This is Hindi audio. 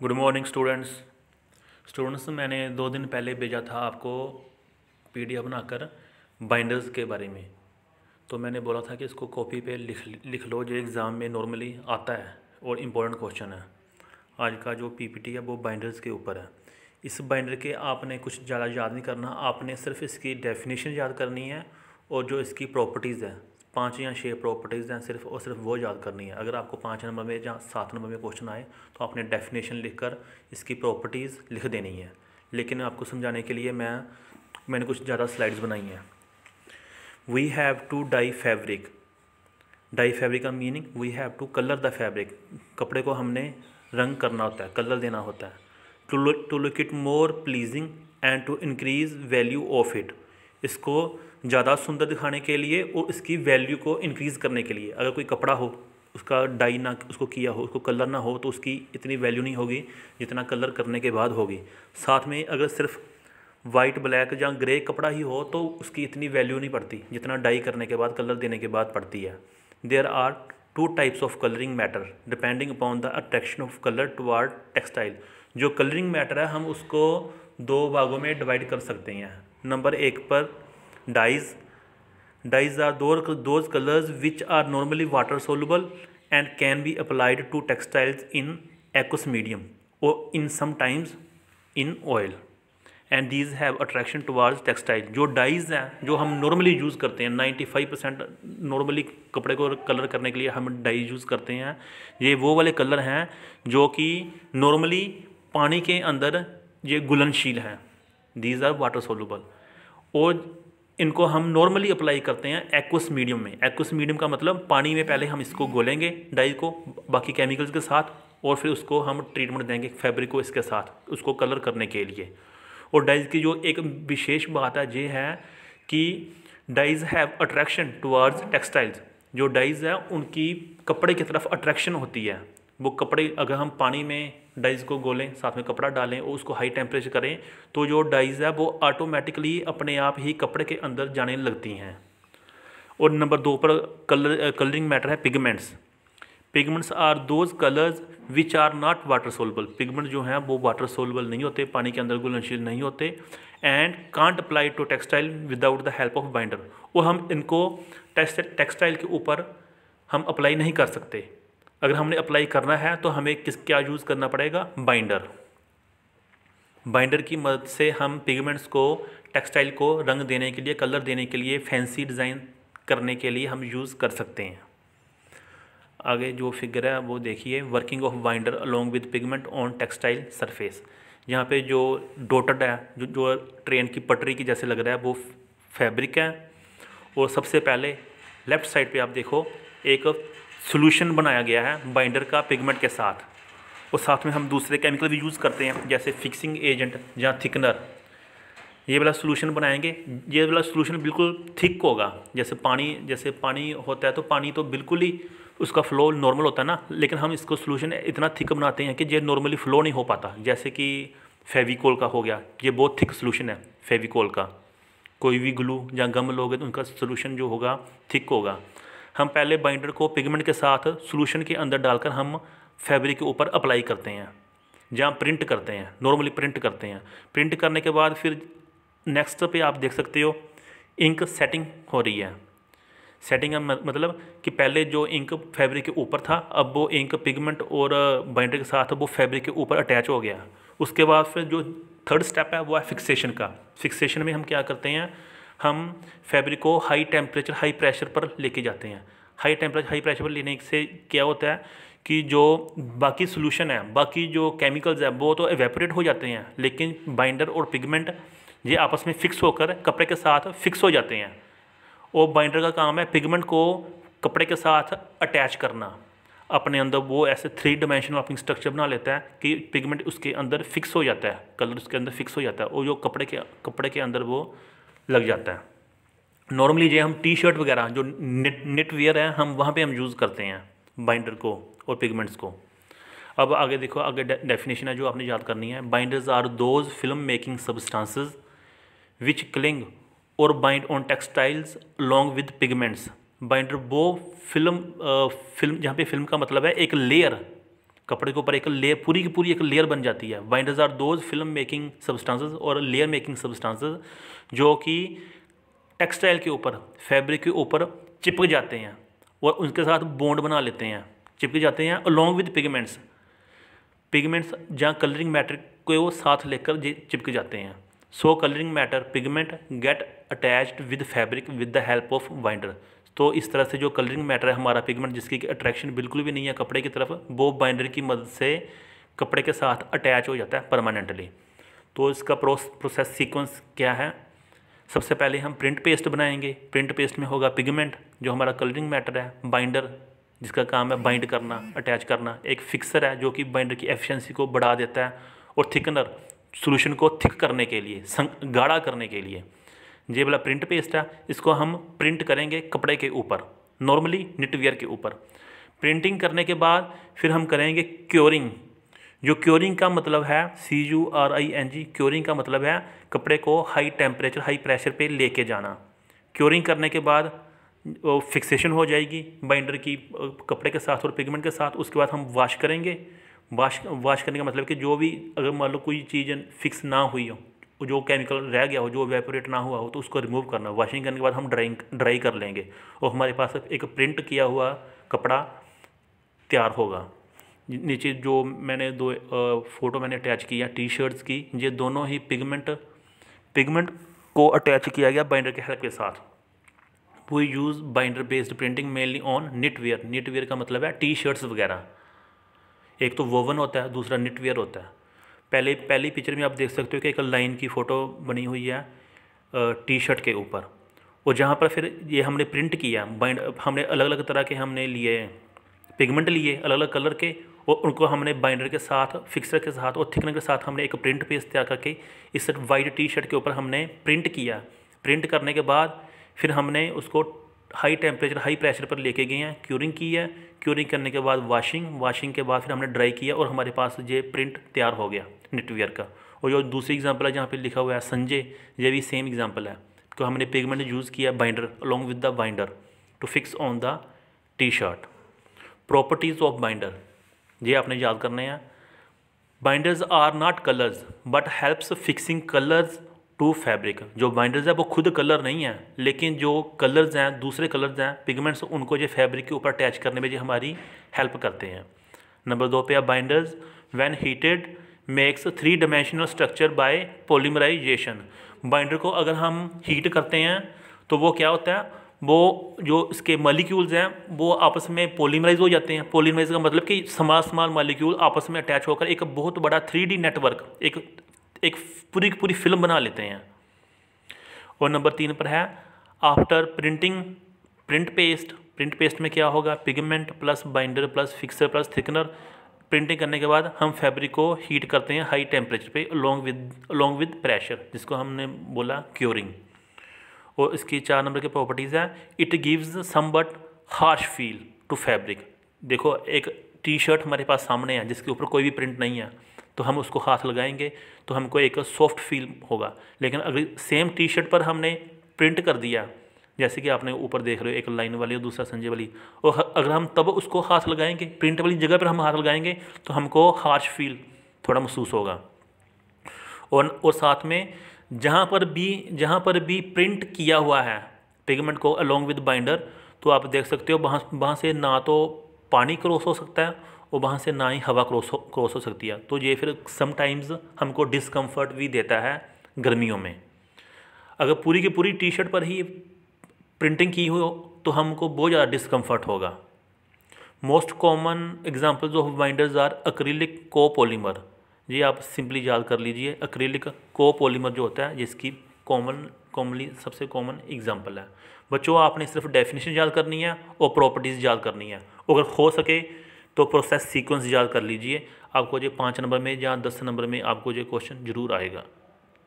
गुड मॉर्निंग स्टूडेंट्स स्टूडेंट्स मैंने दो दिन पहले भेजा था आपको पीडीएफ बनाकर बाइंडर्स के बारे में तो मैंने बोला था कि इसको कॉपी पे लिख लिख लो जो एग्ज़ाम में नॉर्मली आता है और इम्पोर्टेंट क्वेश्चन है आज का जो पीपीटी है वो बाइंडर्स के ऊपर है इस बाइंडर के आपने कुछ ज़्यादा याद नहीं करना आपने सिर्फ इसकी डेफिनेशन याद करनी है और जो इसकी प्रॉपर्टीज़ है पाँच या छः प्रॉपर्टीज़ हैं सिर्फ और सिर्फ वो याद करनी है अगर आपको पाँच नंबर में या सात नंबर में क्वेश्चन आए तो आपने डेफिनेशन लिख कर इसकी प्रॉपर्टीज़ लिख देनी है लेकिन आपको समझाने के लिए मैं मैंने कुछ ज़्यादा स्लाइड्स बनाई हैं we have to dye fabric dye fabric का meaning we have to colour the fabric कपड़े को हमने रंग करना होता है कलर देना होता है to to look it more pleasing and to increase value of it इसको ज़्यादा सुंदर दिखाने के लिए और इसकी वैल्यू को इंक्रीज़ करने के लिए अगर कोई कपड़ा हो उसका डाई ना उसको किया हो उसको कलर ना हो तो उसकी इतनी वैल्यू नहीं होगी जितना कलर करने के बाद होगी साथ में अगर सिर्फ वाइट ब्लैक या ग्रे कपड़ा ही हो तो उसकी इतनी वैल्यू नहीं पड़ती जितना डाई करने के बाद कलर देने के बाद पड़ती है there are two types of colouring matter depending upon the attraction of colour toward textile जो कलरिंग मैटर है हम उसको दो भागों में डिवाइड कर सकते हैं नंबर एक पर dyes dyes are those colors which are normally water soluble and can be applied to textiles in aqueous और in in sometimes in oil and these have attraction towards textile जो डाइज हैं जो हम नॉर्मली यूज़ करते हैं नाइन्टी फाइव परसेंट नॉर्मली कपड़े को कलर करने के लिए हम डाइज यूज़ करते हैं ये वो वाले कलर हैं जो कि नॉर्मली पानी के अंदर ये गुलनशील हैं दीज आर वाटर सोलूबल और इनको हम नॉर्मली अप्लाई करते हैं एक्वस मीडियम में एक्वस मीडियम का मतलब पानी में पहले हम इसको गोलेंगे डाई को बाकी केमिकल्स के साथ और फिर उसको हम ट्रीटमेंट देंगे फैब्रिक को इसके साथ उसको कलर करने के लिए और डाइज की जो एक विशेष बात है ये है कि dyes have attraction towards textiles जो डाइज है उनकी कपड़े की तरफ अट्रैक्शन होती है वो कपड़े अगर हम पानी में डाइज़ को गोलें साथ में कपड़ा डालें और उसको हाई टेम्परेचर करें तो जो डाइज़ है वो ऑटोमेटिकली अपने आप ही कपड़े के अंदर जाने लगती हैं और नंबर दो पर कलर कलरिंग मैटर है pigments pigments are those colours which are not water soluble pigment जो हैं वो वाटर सोलबल नहीं होते पानी के अंदर गुलनशील नहीं होते and can't apply to textile without the help of binder वो हम इनको टेक्सटाइल के ऊपर हम अप्लाई नहीं कर सकते अगर हमने अप्लाई करना है तो हमें किस क्या यूज़ करना पड़ेगा बाइंडर बाइंडर की मदद से हम पिगमेंट्स को टेक्सटाइल को रंग देने के लिए कलर देने के लिए फैंसी डिज़ाइन करने के लिए हम यूज़ कर सकते हैं आगे जो फिगर है वो देखिए working of binder along with pigment on textile surface यहाँ पे जो डोटड है जो जो ट्रेन की पटरी की जैसे लग रहा है वो फैब्रिक है और सबसे पहले लेफ़्ट साइड पे आप देखो एक सोल्यूशन बनाया गया है बाइंडर का पिगमेंट के साथ और साथ में हम दूसरे केमिकल भी यूज़ करते हैं जैसे फिक्सिंग एजेंट या थिकनर ये वाला सोल्यूशन बनाएंगे ये वाला सोल्यूशन बिल्कुल थिक होगा जैसे पानी जैसे पानी होता है तो पानी तो बिल्कुल ही उसका फ़्लो नॉर्मल होता है ना लेकिन हम इसको सोल्यूशन इतना थिक बनाते हैं कि ये नॉर्मली फ़्लो नहीं हो पाता जैसे कि फेविकोल का हो गया ये बहुत थिक सोल्यूशन है फेविकोल का कोई भी ग्लू या गम लोगे तो उनका सोल्यूशन जो होगा थिक होगा हम पहले बाइंडर को पिगमेंट के साथ सोलूशन के अंदर डालकर हम फैब्रिक के ऊपर अप्लाई करते हैं जहाँ प्रिंट करते हैं नॉर्मली प्रिंट करते हैं प्रिंट करने के बाद फिर नेक्स्ट पे आप देख सकते हो इंक सेटिंग हो रही है सेटिंग मतलब कि पहले जो इंक फैब्रिक के ऊपर था अब वो इंक पिगमेंट और बाइंडर के साथ वो फैब्रिक के ऊपर अटैच हो गया उसके बाद फिर जो थर्ड स्टेप है वो है फिक्सेशन का फिक्सेशन में हम क्या करते हैं हम फैब्रिक को हाई टेम्परेचर हाई प्रेशर पर लेके जाते हैं हाई टेम्परेचर हाई प्रेशर पर लेने से क्या होता है कि जो बाकी सोल्यूशन है बाकी जो केमिकल्स है वो तो एवेपोरेट हो जाते हैं लेकिन बाइंडर और पिगमेंट ये आपस में फिक्स होकर कपड़े के साथ फिक्स हो जाते हैं और बाइंडर का काम है पिगमेंट को कपड़े के साथ अटैच करना अपने अंदर वो ऐसे थ्री डायमेंशनल अपनी स्ट्रक्चर बना लेता है कि पिगमेंट उसके अंदर फिक्स हो जाता है कलर उसके अंदर फिक्स हो जाता है और जो कपड़े के कपड़े के अंदर वो लग जाता है नॉर्मली जो हम टी शर्ट वगैरह जो नेट नेट वेयर है हम वहाँ पे हम यूज़ करते हैं बाइंडर को और पिगमेंट्स को अब आगे देखो आगे डेफिनेशन है जो आपने याद करनी है binders are those film making substances which cling और bind on textiles long with pigments binder वो फिल्म आ, फिल्म जहाँ पे फिल्म का मतलब है एक लेयर कपड़े के ऊपर एक लेयर पूरी की पूरी एक लेयर बन जाती है binders are those film making substances और लेयर मेकिंग सब्सटेंसेस जो कि टेक्सटाइल के ऊपर फैब्रिक के ऊपर चिपक जाते हैं और उनके साथ बॉन्ड बना लेते हैं चिपक जाते हैं अलॉन्ग विद पिगमेंट्स पिगमेंट्स जहाँ कलरिंग मैटर को साथ लेकर चिपक जाते हैं so colouring matter pigment get attached with fabric with the help of binder तो इस तरह से जो कलरिंग मैटर है हमारा पिगमेंट जिसकी अट्रैक्शन बिल्कुल भी नहीं है कपड़े की तरफ वो बाइंडर की मदद से कपड़े के साथ अटैच हो जाता है परमानेंटली तो इसका प्रोस प्रोसेस सीक्वेंस क्या है सबसे पहले हम प्रिंट पेस्ट बनाएंगे प्रिंट पेस्ट में होगा पिगमेंट जो हमारा कलरिंग मैटर है बाइंडर जिसका काम है बाइंड करना अटैच करना एक फिक्सर है जो कि बाइंडर की एफिशिएंसी को बढ़ा देता है और थिकनर सोल्यूशन को थिक करने के लिए गाढ़ा करने के लिए ये वाला प्रिंट पेस्ट है इसको हम प्रिंट करेंगे कपड़े के ऊपर नॉर्मली निटवियर के ऊपर प्रिंटिंग करने के बाद फिर हम करेंगे क्योरिंग जो क्योरिंग का मतलब है C U R I N G curing का मतलब है कपड़े को हाई टेम्परेचर हाई प्रेशर पे लेके जाना क्योरिंग करने के बाद फिक्सेशन हो जाएगी बाइंडर की कपड़े के साथ और पिगमेंट के साथ उसके बाद हम वाश करेंगे वाश वाश करने का मतलब कि जो भी अगर मान लो कोई चीज़ फिक्स ना हुई हो जो केमिकल रह गया हो जो वेपोरेट ना हुआ हो तो उसको रिमूव करना वॉशिंग करने के बाद हम ड्राइंग ड्राई कर लेंगे और हमारे पास एक प्रिंट किया हुआ कपड़ा तैयार होगा नीचे जो मैंने दो फ़ोटो मैंने अटैच किया टी शर्ट्स की ये दोनों ही पिगमेंट पिगमेंट को अटैच किया गया बाइंडर के हेल्प के साथ we use binder based printing mainly on knitwear knitwear का मतलब है टी शर्ट्स वगैरह एक तो वोवन होता है दूसरा निटवेयर होता है पहले पहली पिक्चर में आप देख सकते हो कि एक लाइन की फ़ोटो बनी हुई है टी शर्ट के ऊपर और जहाँ पर फिर ये हमने प्रिंट किया बाइंड हमने अलग अलग तरह के हमने लिए पिगमेंट लिए अलग अलग कलर के और उनको हमने बाइंडर के साथ फिक्सर के साथ और थिकनर के साथ हमने एक प्रिंट पेज तैयार करके इस वाइट टी शर्ट के ऊपर हमने प्रिंट किया प्रिंट करने के बाद फिर हमने उसको हाई टेम्परेचर हाई प्रेशर पर लेके गए हैं क्यूरिंग की है क्यूरिंग करने के बाद वाशिंग वाशिंग के बाद फिर हमने ड्राई किया और हमारे पास ये प्रिंट तैयार हो गया नेटवेयर का और जो दूसरी एग्जांपल है जहाँ पे लिखा हुआ है संजय ये भी सेम एग्जांपल है तो हमने पिगमेंट यूज़ किया binder along with the binder to fix on the T shirt properties of binder ये आपने याद करने हैं binders are not colours but helps fixing colours to fabric जो बाइंडर्स है वो खुद कलर नहीं है लेकिन जो कलर्स हैं दूसरे कलर्स हैं पिगमेंट्स उनको जो फैब्रिक के ऊपर अटैच करने में जो हमारी हेल्प करते हैं नंबर दो पे आप binders when heated makes three dimensional structure by polymerisation binder को अगर हम हीट करते हैं तो वो क्या होता है वो जो इसके मालिक्यूल्स हैं वो आपस में पोलीमराइज हो जाते हैं पोलीमराइज का मतलब कि समाल समाल मालिक्यूल आपस में अटैच होकर एक बहुत बड़ा थ्री नेटवर्क एक एक पूरी की पूरी फिल्म बना लेते हैं और नंबर तीन पर है after printing print paste print paste में क्या होगा pigment plus binder plus fixer plus thickener printing करने के बाद हम फैब्रिक को हीट करते हैं हाई टेम्परेचर पे along with along with pressure जिसको हमने बोला क्योरिंग और इसकी चार नंबर की प्रॉपर्टीज़ है it gives some but harsh feel to fabric देखो एक टी शर्ट हमारे पास सामने है जिसके ऊपर कोई भी प्रिंट नहीं है तो हम उसको हाथ लगाएंगे तो हमको एक सॉफ्ट फील होगा लेकिन अगर सेम टी शर्ट पर हमने प्रिंट कर दिया जैसे कि आपने ऊपर देख रहे हो एक लाइन वाली और दूसरा संजय वाली और अगर हम तब उसको हाथ लगाएंगे प्रिंट वाली जगह पर हम हाथ लगाएंगे तो हमको हार्श फील थोड़ा महसूस होगा और और साथ में जहाँ पर भी जहाँ पर भी प्रिंट किया हुआ है पिगमेंट को अलोंग विद बाइंडर तो आप देख सकते हो वहाँ वहाँ से ना तो पानी क्रॉस हो सकता है और वहाँ से ना ही हवा क्रॉस हो क्रॉस हो सकती है तो ये फिर समटाइम्स हमको डिसकम्फर्ट भी देता है गर्मियों में अगर पूरी की पूरी टी शर्ट पर ही प्रिंटिंग की हो तो हमको बहुत ज़्यादा डिस्कम्फर्ट होगा most common examples of binders are acrylic copolymer ये आप सिंपली याद कर लीजिए अक्रीलिक को पोलीमर जो होता है जिसकी कॉमन कॉमनली सबसे कॉमन एग्जाम्पल है बच्चों आपने सिर्फ डेफिनेशन याद करनी है और प्रॉपर्टीज़ याद करनी है अगर हो सके तो प्रोसेस सीक्वेंस याद कर लीजिए आपको जो पाँच नंबर में या दस नंबर में आपको जो क्वेश्चन जरूर आएगा